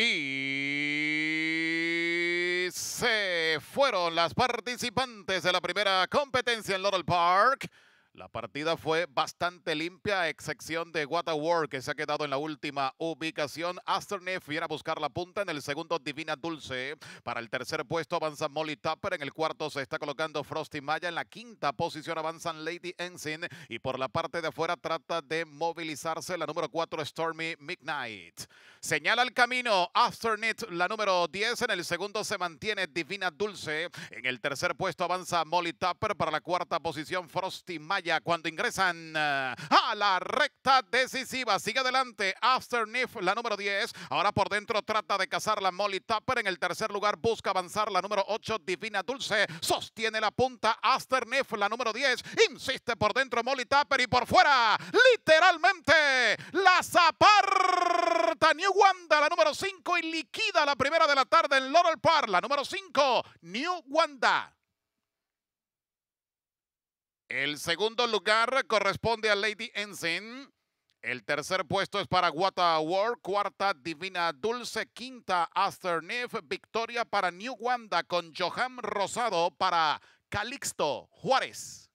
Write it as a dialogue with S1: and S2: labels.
S1: Y se fueron las participantes de la primera competencia en Laurel Park. La partida fue bastante limpia, a excepción de What a War, que se ha quedado en la última ubicación. asternet viene a buscar la punta en el segundo Divina Dulce. Para el tercer puesto avanza Molly Tupper. En el cuarto se está colocando Frosty Maya. En la quinta posición avanzan Lady Ensign. Y por la parte de afuera trata de movilizarse la número cuatro Stormy Midnight. Señala el camino Astronet, la número 10. En el segundo se mantiene Divina Dulce. En el tercer puesto avanza Molly Tupper. Para la cuarta posición, Frosty Maya cuando ingresan eh, a la recta decisiva. Sigue adelante Asterneef, la número 10. Ahora por dentro trata de cazar la Molly Tapper. En el tercer lugar busca avanzar la número 8, Divina Dulce. Sostiene la punta Asterneef, la número 10. Insiste por dentro Molly Tapper y por fuera, literalmente, la Zaparta New Wanda, la número 5 y liquida la primera de la tarde en Laurel Park, la número 5, New Wanda. El segundo lugar corresponde a Lady Ensign. El tercer puesto es para Wata World, cuarta Divina Dulce, quinta Aster victoria para New Wanda con Johan Rosado para Calixto Juárez.